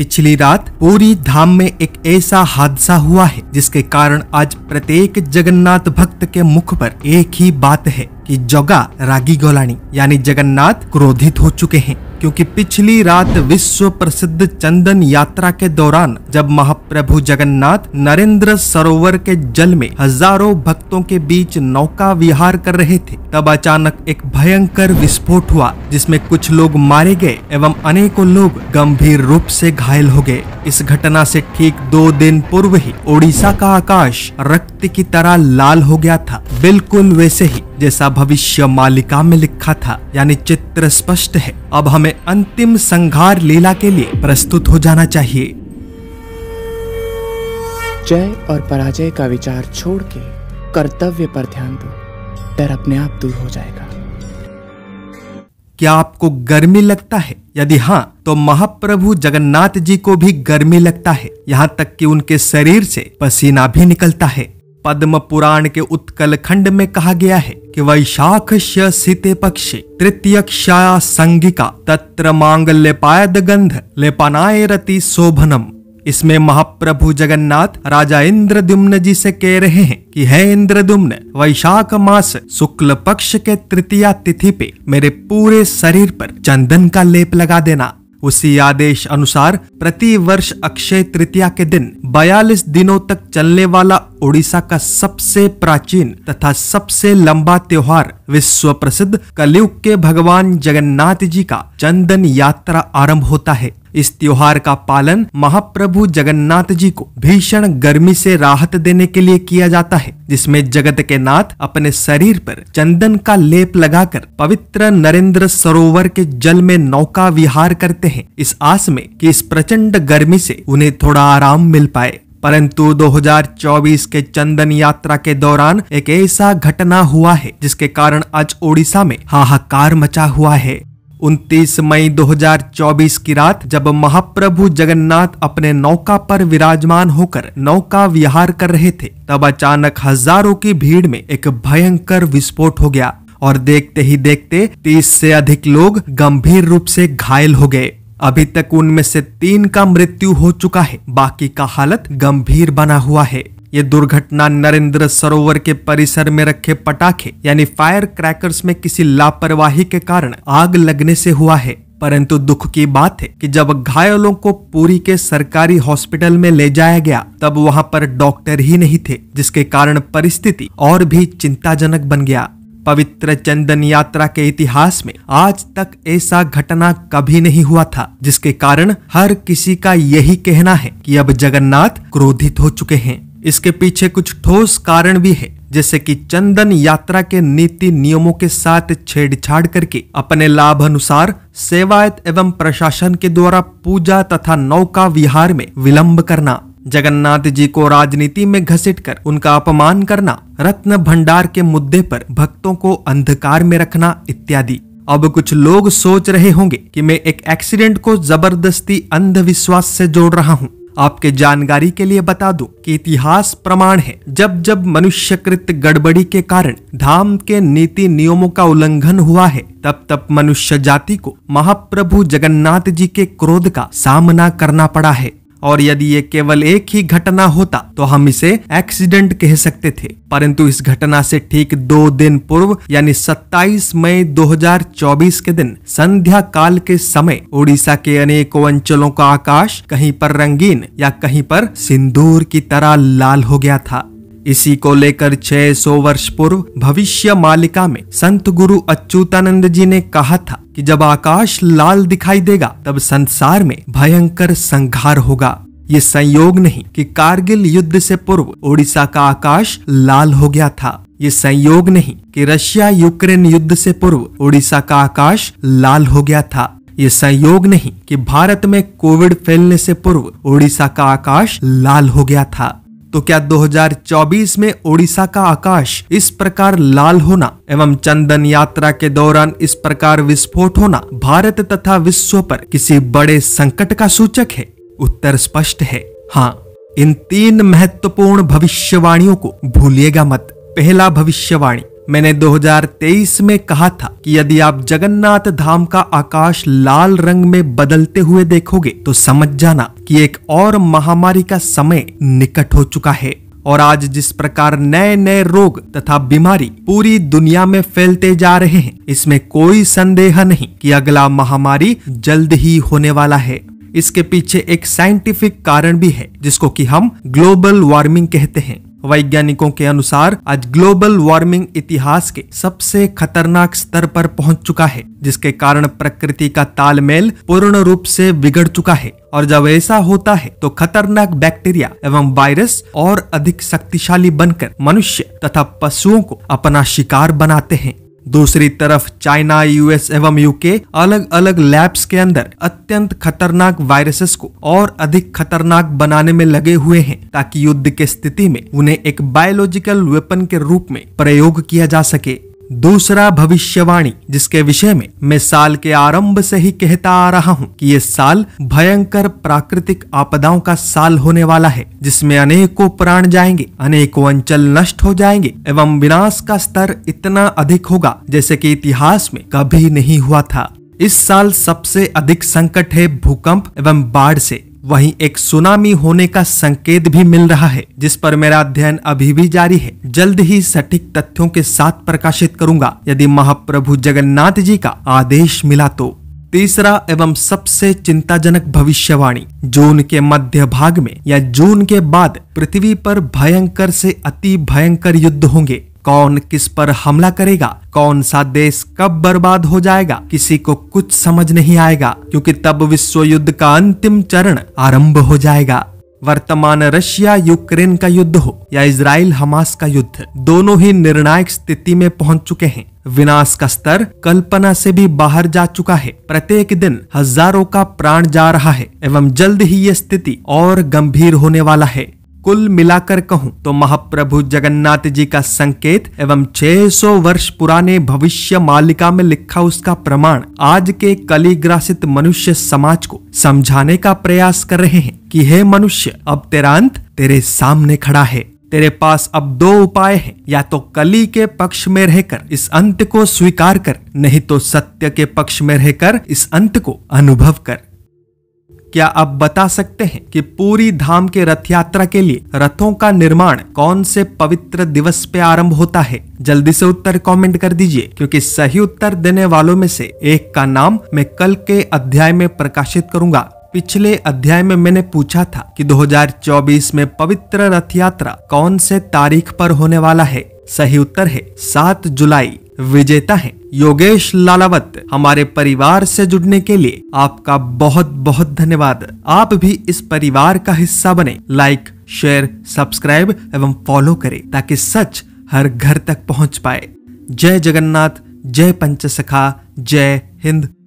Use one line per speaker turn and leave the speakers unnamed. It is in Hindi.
पिछली रात पूरी धाम में एक ऐसा हादसा हुआ है जिसके कारण आज प्रत्येक जगन्नाथ भक्त के मुख पर एक ही बात है कि जगा रागी गोलानी यानी जगन्नाथ क्रोधित हो चुके हैं क्योंकि पिछली रात विश्व प्रसिद्ध चंदन यात्रा के दौरान जब महाप्रभु जगन्नाथ नरेंद्र सरोवर के जल में हजारों भक्तों के बीच नौका विहार कर रहे थे तब अचानक एक भयंकर विस्फोट हुआ जिसमें कुछ लोग मारे गए एवं अनेकों लोग गंभीर रूप से घायल हो गए इस घटना से ठीक दो दिन पूर्व ही ओडिशा का आकाश रक्त की तरह लाल हो गया था बिल्कुल वैसे ही जैसा भविष्य मालिका में लिखा था यानी चित्र स्पष्ट है अब हमें अंतिम संघार लीला के लिए प्रस्तुत हो जाना चाहिए जय और पराजय का विचार छोड़ के कर्तव्य पर ध्यान दो डर अपने आप दूर हो जाएगा क्या आपको गर्मी लगता है यदि हाँ तो महाप्रभु जगन्नाथ जी को भी गर्मी लगता है यहाँ तक कि उनके शरीर से पसीना भी निकलता है पद्म पुराण के उत्कल खंड में कहा गया है कि वैशाखस्य शीते पक्षे तृतीयक्षाया संगिका तत्र पायद गंध रति शोभनम इसमें महाप्रभु जगन्नाथ राजा इंद्र दुम्न जी से कह रहे हैं कि है इंद्र दुम्न वैशाख मास शुक्ल पक्ष के तृतीया तिथि पे मेरे पूरे शरीर पर चंदन का लेप लगा देना उसी आदेश अनुसार प्रति वर्ष अक्षय तृतीया के दिन 42 दिनों तक चलने वाला ओडिशा का सबसे प्राचीन तथा सबसे लंबा त्योहार विश्व प्रसिद्ध कलयुग के भगवान जगन्नाथ जी का चंदन यात्रा आरंभ होता है इस त्योहार का पालन महाप्रभु जगन्नाथ जी को भीषण गर्मी से राहत देने के लिए किया जाता है जिसमें जगत के नाथ अपने शरीर पर चंदन का लेप लगाकर पवित्र नरेंद्र सरोवर के जल में नौका विहार करते हैं इस आस में कि इस प्रचंड गर्मी से उन्हें थोड़ा आराम मिल पाए परंतु 2024 के चंदन यात्रा के दौरान एक ऐसा घटना हुआ है जिसके कारण आज ओडिशा में हाहाकार मचा हुआ है उनतीस मई 2024 की रात जब महाप्रभु जगन्नाथ अपने नौका पर विराजमान होकर नौका विहार कर रहे थे तब अचानक हजारों की भीड़ में एक भयंकर विस्फोट हो गया और देखते ही देखते तीस से अधिक लोग गंभीर रूप से घायल हो गए अभी तक उनमें से तीन का मृत्यु हो चुका है बाकी का हालत गंभीर बना हुआ है ये दुर्घटना नरेंद्र सरोवर के परिसर में रखे पटाखे यानी फायर क्रैकर्स में किसी लापरवाही के कारण आग लगने से हुआ है परंतु दुख की बात है कि जब घायलों को पुरी के सरकारी हॉस्पिटल में ले जाया गया तब वहां पर डॉक्टर ही नहीं थे जिसके कारण परिस्थिति और भी चिंताजनक बन गया पवित्र चंदन यात्रा के इतिहास में आज तक ऐसा घटना कभी नहीं हुआ था जिसके कारण हर किसी का यही कहना है कि अब जगन्नाथ क्रोधित हो चुके हैं इसके पीछे कुछ ठोस कारण भी है जैसे कि चंदन यात्रा के नीति नियमों के साथ छेड़छाड़ करके अपने लाभ अनुसार सेवायत एवं प्रशासन के द्वारा पूजा तथा नौका विहार में विलंब करना जगन्नाथ जी को राजनीति में घसीटकर उनका अपमान करना रत्न भंडार के मुद्दे पर भक्तों को अंधकार में रखना इत्यादि अब कुछ लोग सोच रहे होंगे कि मैं एक एक्सीडेंट को जबरदस्ती अंधविश्वास से जोड़ रहा हूँ आपके जानकारी के लिए बता दूं कि इतिहास प्रमाण है जब जब मनुष्यकृत गड़बड़ी के कारण धाम के नीति नियमों का उल्लंघन हुआ है तब तब मनुष्य जाति को महाप्रभु जगन्नाथ जी के क्रोध का सामना करना पड़ा है और यदि ये केवल एक ही घटना होता तो हम इसे एक्सीडेंट कह सकते थे परंतु इस घटना से ठीक दो दिन पूर्व यानी 27 मई 2024 के दिन संध्या काल के समय ओडिशा के अनेकों अंचलों का आकाश कहीं पर रंगीन या कहीं पर सिंदूर की तरह लाल हो गया था इसी को लेकर 600 वर्ष पूर्व भविष्य मालिका में संत गुरु अच्युतानंद जी ने कहा था कि जब आकाश लाल दिखाई देगा तब संसार में भयंकर संघार होगा ये संयोग नहीं कि कारगिल युद्ध से पूर्व ओडिशा का आकाश लाल हो गया था ये संयोग नहीं कि रशिया यूक्रेन युद्ध से पूर्व ओडिशा का आकाश लाल हो गया था ये संयोग नहीं कि भारत में कोविड फैलने से पूर्व ओडिशा का आकाश लाल हो गया था तो क्या 2024 में ओडिशा का आकाश इस प्रकार लाल होना एवं चंदन यात्रा के दौरान इस प्रकार विस्फोट होना भारत तथा विश्व पर किसी बड़े संकट का सूचक है उत्तर स्पष्ट है हाँ इन तीन महत्वपूर्ण भविष्यवाणियों को भूलिएगा मत पहला भविष्यवाणी मैंने 2023 में कहा था कि यदि आप जगन्नाथ धाम का आकाश लाल रंग में बदलते हुए देखोगे तो समझ जाना कि एक और महामारी का समय निकट हो चुका है और आज जिस प्रकार नए नए रोग तथा बीमारी पूरी दुनिया में फैलते जा रहे हैं इसमें कोई संदेह नहीं कि अगला महामारी जल्द ही होने वाला है इसके पीछे एक साइंटिफिक कारण भी है जिसको कि हम ग्लोबल वार्मिंग कहते हैं वैज्ञानिकों के अनुसार आज ग्लोबल वार्मिंग इतिहास के सबसे खतरनाक स्तर पर पहुंच चुका है जिसके कारण प्रकृति का तालमेल पूर्ण रूप से बिगड़ चुका है और जब ऐसा होता है तो खतरनाक बैक्टीरिया एवं वायरस और अधिक शक्तिशाली बनकर मनुष्य तथा पशुओं को अपना शिकार बनाते हैं दूसरी तरफ चाइना यूएस एवं यूके अलग अलग लैब्स के अंदर अत्यंत खतरनाक वायरसेस को और अधिक खतरनाक बनाने में लगे हुए हैं ताकि युद्ध की स्थिति में उन्हें एक बायोलॉजिकल वेपन के रूप में प्रयोग किया जा सके दूसरा भविष्यवाणी जिसके विषय में मैं साल के आरंभ से ही कहता आ रहा हूँ कि ये साल भयंकर प्राकृतिक आपदाओं का साल होने वाला है जिसमें अनेकों प्राण जाएंगे अनेकों अंचल नष्ट हो जाएंगे एवं विनाश का स्तर इतना अधिक होगा जैसे कि इतिहास में कभी नहीं हुआ था इस साल सबसे अधिक संकट है भूकंप एवं बाढ़ से वहीं एक सुनामी होने का संकेत भी मिल रहा है जिस पर मेरा अध्ययन अभी भी जारी है जल्द ही सटीक तथ्यों के साथ प्रकाशित करूंगा यदि महाप्रभु जगन्नाथ जी का आदेश मिला तो तीसरा एवं सबसे चिंताजनक भविष्यवाणी जून के मध्य भाग में या जून के बाद पृथ्वी पर भयंकर से अति भयंकर युद्ध होंगे कौन किस पर हमला करेगा कौन सा देश कब बर्बाद हो जाएगा किसी को कुछ समझ नहीं आएगा क्योंकि तब विश्व युद्ध का अंतिम चरण आरंभ हो जाएगा वर्तमान रशिया यूक्रेन का युद्ध हो या इसराइल हमास का युद्ध दोनों ही निर्णायक स्थिति में पहुंच चुके हैं विनाश का स्तर कल्पना से भी बाहर जा चुका है प्रत्येक दिन हजारों का प्राण जा रहा है एवं जल्द ही ये स्थिति और गंभीर होने वाला है कुल मिलाकर कहूं तो महाप्रभु जगन्नाथ जी का संकेत एवं 600 वर्ष पुराने भविष्य मालिका में लिखा उसका प्रमाण आज के कलिग्रासित मनुष्य समाज को समझाने का प्रयास कर रहे हैं कि हे मनुष्य अब तेरा अंत तेरे सामने खड़ा है तेरे पास अब दो उपाय हैं या तो कली के पक्ष में रहकर इस अंत को स्वीकार कर नहीं तो सत्य के पक्ष में रहकर इस अंत को अनुभव कर क्या आप बता सकते हैं कि पूरी धाम के रथ यात्रा के लिए रथों का निर्माण कौन से पवित्र दिवस पे आरंभ होता है जल्दी से उत्तर कमेंट कर दीजिए क्योंकि सही उत्तर देने वालों में से एक का नाम मैं कल के अध्याय में प्रकाशित करूंगा पिछले अध्याय में मैंने पूछा था कि 2024 में पवित्र रथ यात्रा कौन से तारीख पर होने वाला है सही उत्तर है सात जुलाई विजेता हैं योगेश लालावत हमारे परिवार से जुड़ने के लिए आपका बहुत बहुत धन्यवाद आप भी इस परिवार का हिस्सा बने लाइक शेयर सब्सक्राइब एवं फॉलो करें ताकि सच हर घर तक पहुंच पाए जय जगन्नाथ जय पंचसखा जय हिंद